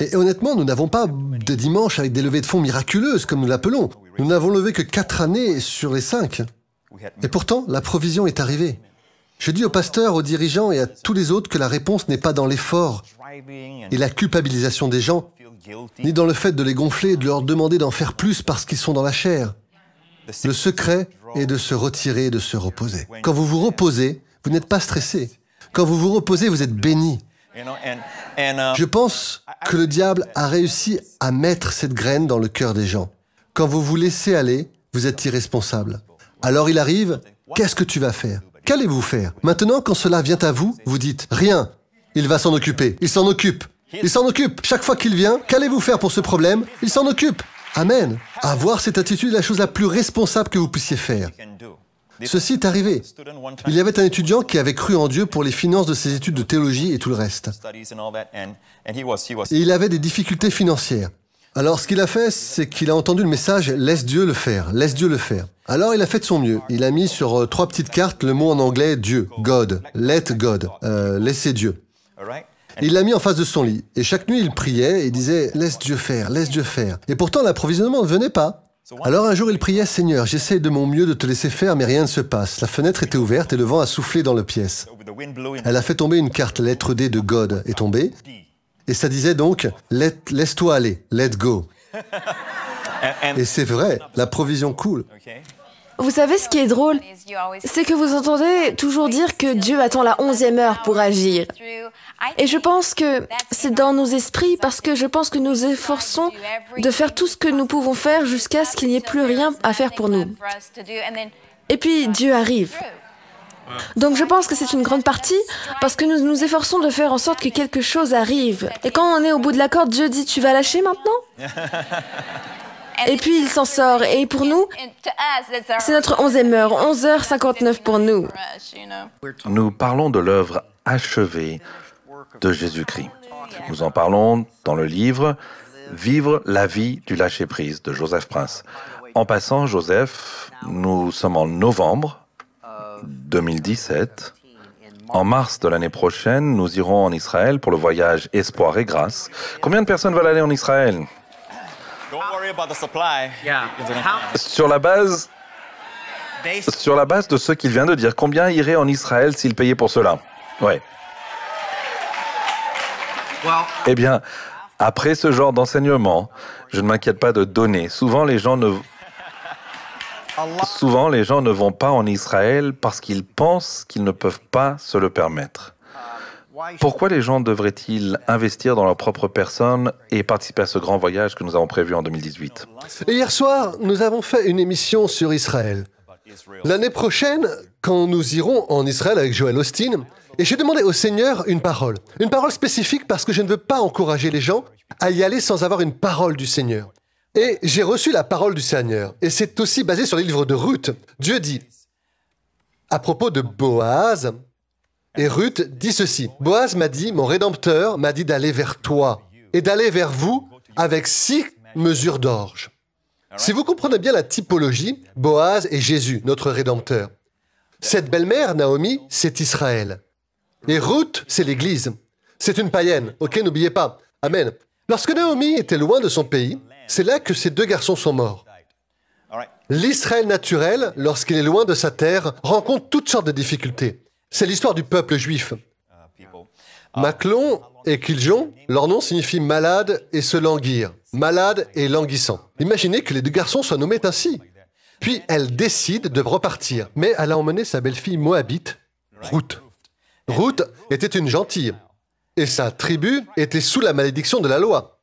B: Et, honnêtement, nous n'avons pas de dimanche avec des levées de fonds miraculeuses, comme nous l'appelons. Nous n'avons levé que quatre années sur les cinq. Et pourtant, la provision est arrivée. Je dis aux pasteurs, aux dirigeants et à tous les autres que la réponse n'est pas dans l'effort et la culpabilisation des gens, ni dans le fait de les gonfler et de leur demander d'en faire plus parce qu'ils sont dans la chair. Le secret est de se retirer et de se reposer. Quand vous vous reposez, vous n'êtes pas stressé. Quand vous vous reposez, vous êtes béni.
A: Um, Je
B: pense que le diable a réussi à mettre cette graine dans le cœur des gens. Quand vous vous laissez aller, vous êtes irresponsable. Alors il arrive, qu'est-ce que tu vas faire Qu'allez-vous faire Maintenant, quand cela vient à vous, vous dites, rien, il va s'en occuper, il s'en occupe, il s'en occupe. Chaque fois qu'il vient, qu'allez-vous faire pour ce problème Il s'en occupe. Amen. Avoir cette attitude est la chose la plus responsable que vous puissiez faire. Ceci est arrivé. Il y avait un étudiant qui avait cru en Dieu pour les finances de ses études de théologie et tout le reste.
A: Et il avait
B: des difficultés financières. Alors ce qu'il a fait, c'est qu'il a entendu le message ⁇ Laisse Dieu le faire, laisse Dieu le faire ⁇ Alors il a fait de son mieux. Il a mis sur euh, trois petites cartes le mot en anglais Dieu, God, let God, euh, laissez Dieu. Il l'a mis en face de son lit. Et chaque nuit, il priait et disait ⁇ Laisse Dieu faire, laisse Dieu faire ⁇ Et pourtant, l'approvisionnement ne venait pas. Alors un jour il priait, « Seigneur, j'essaie de mon mieux de te laisser faire, mais rien ne se passe. La fenêtre était ouverte et le vent a soufflé dans la pièce. Elle a fait tomber une carte, lettre D de God est tombée. Et ça disait donc, laisse-toi aller, let go. Et c'est vrai, la provision coule.
A: Vous savez ce qui est drôle C'est que vous entendez toujours dire que Dieu attend la onzième heure pour agir. Et je pense que c'est dans nos esprits parce que je pense que nous efforçons de faire tout ce que nous pouvons faire jusqu'à ce qu'il n'y ait plus rien à faire pour nous. Et puis Dieu arrive. Donc je pense que c'est une grande partie parce que nous nous efforçons de faire en sorte que quelque chose arrive. Et quand on est au bout de la corde, Dieu dit, tu vas lâcher maintenant et puis il s'en sort. Et pour nous, c'est notre 11e heure, 11h59 pour nous.
C: Nous parlons de l'œuvre achevée de Jésus-Christ. Nous en parlons dans le livre Vivre la vie du lâcher-prise de Joseph Prince. En passant, Joseph, nous sommes en novembre 2017. En mars de l'année prochaine, nous irons en Israël pour le voyage Espoir et Grâce. Combien de personnes veulent aller en Israël sur la base. Sur la base de ce qu'il vient de dire, combien irait en Israël s'il payait pour cela Ouais. Eh bien, après ce genre d'enseignement, je ne m'inquiète pas de donner. Souvent, les gens ne Souvent, les gens ne vont pas en Israël parce qu'ils pensent qu'ils ne peuvent pas se le permettre. Pourquoi les gens devraient-ils investir dans leur propre personne et participer à ce grand voyage que nous avons prévu en 2018
B: Hier soir, nous avons fait une émission sur Israël. L'année prochaine, quand nous irons en Israël avec Joël Austin, et j'ai demandé au Seigneur une parole. Une parole spécifique parce que je ne veux pas encourager les gens à y aller sans avoir une parole du Seigneur. Et j'ai reçu la parole du Seigneur. Et c'est aussi basé sur les livres de Ruth. Dieu dit, à propos de Boaz, et Ruth dit ceci. Boaz m'a dit, mon Rédempteur m'a dit d'aller vers toi et d'aller vers vous avec six mesures d'orge. Si vous comprenez bien la typologie, Boaz est Jésus, notre Rédempteur. Cette belle-mère, Naomi, c'est Israël. Et Ruth, c'est l'Église. C'est une païenne, ok, n'oubliez pas. Amen. Lorsque Naomi était loin de son pays, c'est là que ses deux garçons sont morts. L'Israël naturel, lorsqu'il est loin de sa terre, rencontre toutes sortes de difficultés. C'est l'histoire du peuple juif. Maclon et Kiljon, leur nom signifie malade et se languir, malade et languissant. Imaginez que les deux garçons soient nommés ainsi. Puis elle décide de repartir, mais elle a emmené sa belle-fille moabite, Ruth. Ruth était une gentille, et sa tribu était sous la malédiction de la loi.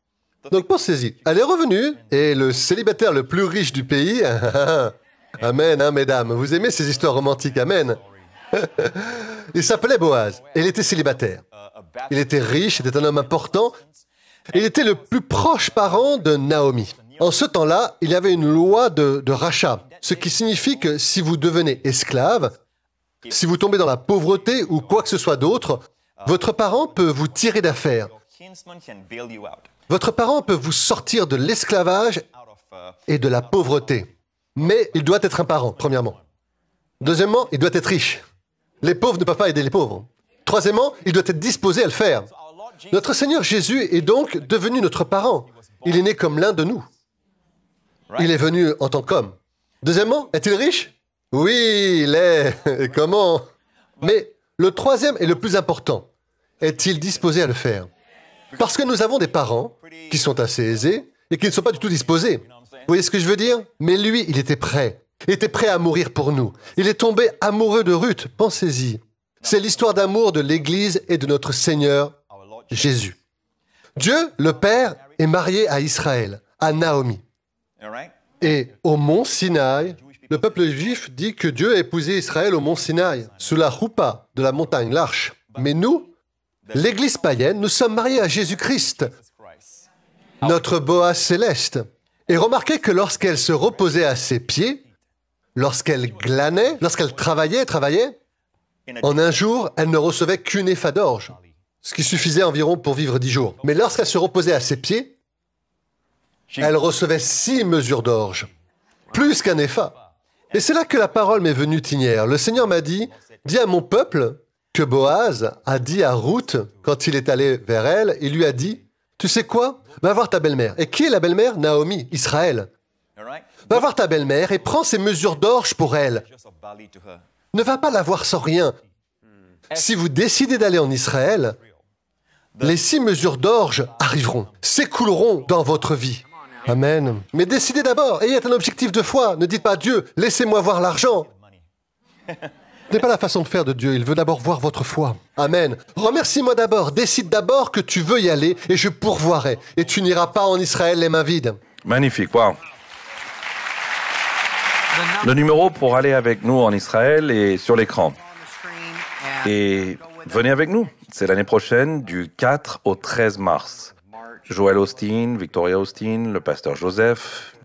B: Donc pensez-y, elle est revenue, et le célibataire le plus riche du pays... amen, hein, mesdames, vous aimez ces histoires romantiques, amen. Il s'appelait Boaz. il était célibataire. Il était riche, il était un homme important. Il était le plus proche parent de Naomi. En ce temps-là, il y avait une loi de, de rachat, ce qui signifie que si vous devenez esclave, si vous tombez dans la pauvreté ou quoi que ce soit d'autre, votre parent peut vous tirer d'affaire. Votre parent peut vous sortir de l'esclavage et de la pauvreté. Mais il doit être un parent, premièrement. Deuxièmement, il doit être riche. Les pauvres ne peuvent pas aider les pauvres. Troisièmement, il doit être disposé à le faire. Notre Seigneur Jésus est donc devenu notre parent. Il est né comme l'un de nous. Il est venu en tant qu'homme. Deuxièmement, est-il riche Oui, il est. comment Mais le troisième et le plus important. Est-il disposé à le faire Parce que nous avons des parents qui sont assez aisés et qui ne sont pas du tout disposés. Vous voyez ce que je veux dire Mais lui, il était prêt était prêt à mourir pour nous. Il est tombé amoureux de Ruth, pensez-y. C'est l'histoire d'amour de l'Église et de notre Seigneur Jésus. Dieu, le Père, est marié à Israël, à Naomi. Et au mont Sinaï, le peuple juif dit que Dieu a épousé Israël au mont Sinaï, sous la roupa de la montagne, l'arche. Mais nous, l'Église païenne, nous sommes mariés à Jésus-Christ, notre Boa céleste. Et remarquez que lorsqu'elle se reposait à ses pieds, lorsqu'elle glanait, lorsqu'elle travaillait, travaillait, en un jour, elle ne recevait qu'une effa d'orge, ce qui suffisait environ pour vivre dix jours. Mais lorsqu'elle se reposait à ses pieds, elle recevait six mesures d'orge, plus qu'un effa. Et c'est là que la parole m'est venue tinière. Le Seigneur m'a dit, dis à mon peuple que Boaz a dit à Ruth, quand il est allé vers elle, il lui a dit, tu sais quoi Va voir ta belle-mère. Et qui est la belle-mère Naomi, Israël. Va voir ta belle-mère et prends ses mesures d'orge pour elle. Ne va pas la voir sans rien. Hmm. Si vous décidez d'aller en Israël, les six mesures d'orge arriveront, s'écouleront dans votre vie. Amen. Mais décidez d'abord, ayez un objectif de foi. Ne dites pas Dieu, laissez-moi voir l'argent. Ce n'est pas la façon de faire de Dieu, il veut d'abord voir votre foi. Amen. Remercie-moi d'abord, décide d'abord que tu veux y aller et je pourvoirai. Et tu n'iras pas en Israël les mains vides.
C: Magnifique, waouh le numéro pour aller avec nous en Israël est sur l'écran. Et venez avec nous. C'est l'année prochaine, du 4 au 13 mars. Joël Austin, Victoria Austin, le pasteur Joseph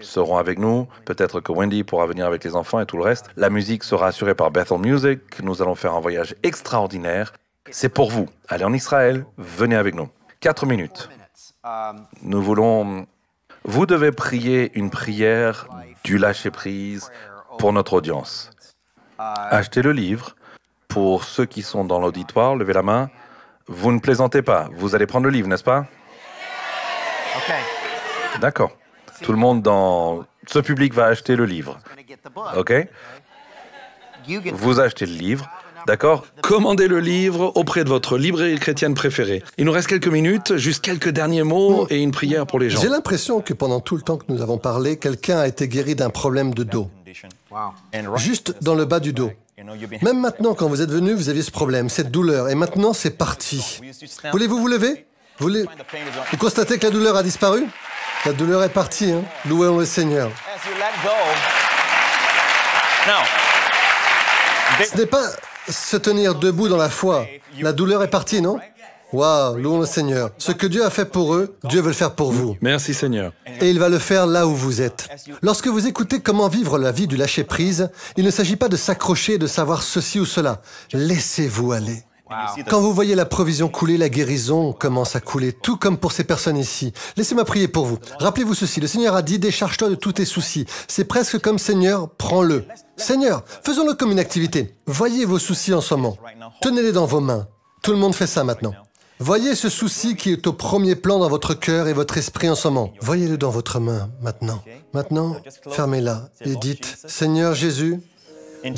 C: seront avec nous. Peut-être que Wendy pourra venir avec les enfants et tout le reste. La musique sera assurée par Bethel Music. Nous allons faire un voyage extraordinaire. C'est pour vous. Allez en Israël, venez avec nous. Quatre minutes. Nous voulons... Vous devez prier une prière du lâcher-prise pour notre audience. Achetez le livre. Pour ceux qui sont dans l'auditoire, levez la main. Vous ne plaisantez pas. Vous allez prendre le livre, n'est-ce pas D'accord. Tout le monde dans ce public va acheter le livre. OK Vous achetez le livre. D'accord Commandez le livre auprès de votre librairie chrétienne préférée. Il nous reste quelques minutes, juste quelques derniers mots et une prière pour les gens. J'ai
B: l'impression que pendant tout le temps que nous avons parlé, quelqu'un a été guéri d'un problème de dos. Juste dans le bas du dos. Même maintenant, quand vous êtes venu, vous aviez ce problème, cette douleur, et maintenant c'est parti. Voulez-vous vous lever vous, constatez que la douleur a disparu La douleur est partie, hein louons le Seigneur. Ce n'est pas se tenir debout dans la foi. La douleur est partie, non Waouh, louons le Seigneur. Ce que Dieu a fait pour eux, Dieu veut le faire pour vous.
C: Merci Seigneur.
B: Et il va le faire là où vous êtes. Lorsque vous écoutez comment vivre la vie du lâcher-prise, il ne s'agit pas de s'accrocher et de savoir ceci ou cela. Laissez-vous aller. Quand vous voyez la provision couler, la guérison commence à couler, tout comme pour ces personnes ici. Laissez-moi prier pour vous. Rappelez-vous ceci, le Seigneur a dit, décharge-toi de tous tes soucis. C'est presque comme Seigneur, prends-le. Seigneur, faisons-le comme une activité. Voyez vos soucis en ce moment. Tenez-les dans vos mains. Tout le monde fait ça maintenant. Voyez ce souci qui est au premier plan dans votre cœur et votre esprit en ce moment. Voyez-le dans votre main maintenant. Maintenant, fermez-la et dites, Seigneur Jésus,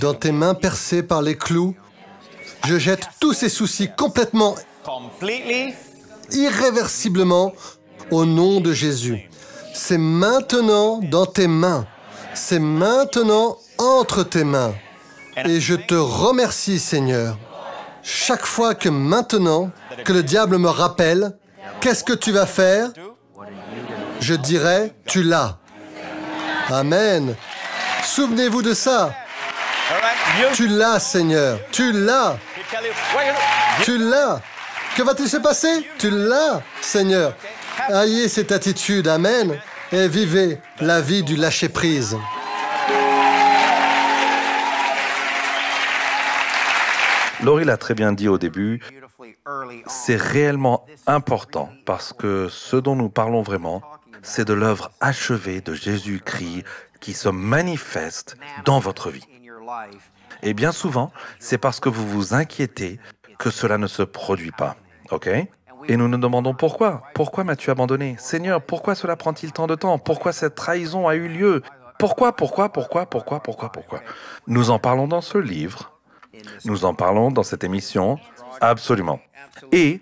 B: dans tes mains percées par les clous, je jette tous ces soucis complètement, irréversiblement, au nom de Jésus. C'est maintenant dans tes mains. C'est maintenant entre tes mains. Et je te remercie, Seigneur. Chaque fois que maintenant, que le diable me rappelle, qu'est-ce que tu vas faire Je dirais, tu l'as. Amen. Souvenez-vous de ça. Tu l'as, Seigneur. Tu l'as. Tu l'as. Que va-t-il se passer Tu l'as, Seigneur. Ayez cette attitude, Amen, et vivez la vie du lâcher-prise.
C: Laurie l'a très bien dit au début, c'est réellement important parce que ce dont nous parlons vraiment, c'est de l'œuvre achevée de Jésus-Christ qui se manifeste dans votre vie. Et bien souvent, c'est parce que vous vous inquiétez que cela ne se produit pas. OK et nous nous demandons pourquoi Pourquoi m'as-tu abandonné Seigneur, pourquoi cela prend-il tant de temps Pourquoi cette trahison a eu lieu pourquoi, pourquoi, pourquoi, pourquoi, pourquoi, pourquoi Nous en parlons dans ce livre, nous en parlons dans cette émission, absolument. Et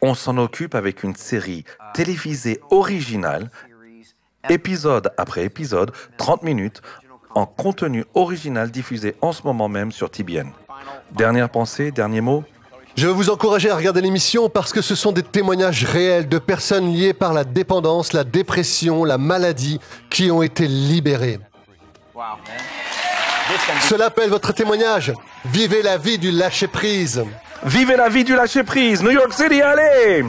C: on s'en occupe avec une série télévisée originale, épisode après épisode, 30 minutes, en contenu original diffusé en ce moment même sur TBN. Dernière pensée, dernier mot je veux vous encourager à regarder l'émission parce que ce sont des témoignages réels de personnes liées par
B: la dépendance, la dépression, la maladie qui ont été libérées. Cela appelle votre témoignage. Vivez la vie du lâcher-prise.
C: Vivez la vie du lâcher-prise. New York City, allez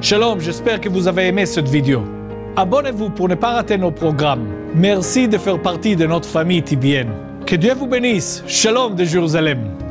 C: Shalom, j'espère que vous avez aimé cette vidéo. Abonnez-vous pour ne pas rater nos programmes. Merci de faire partie de notre famille tibienne. Que Dieu vous bénisse. Shalom de Jérusalem.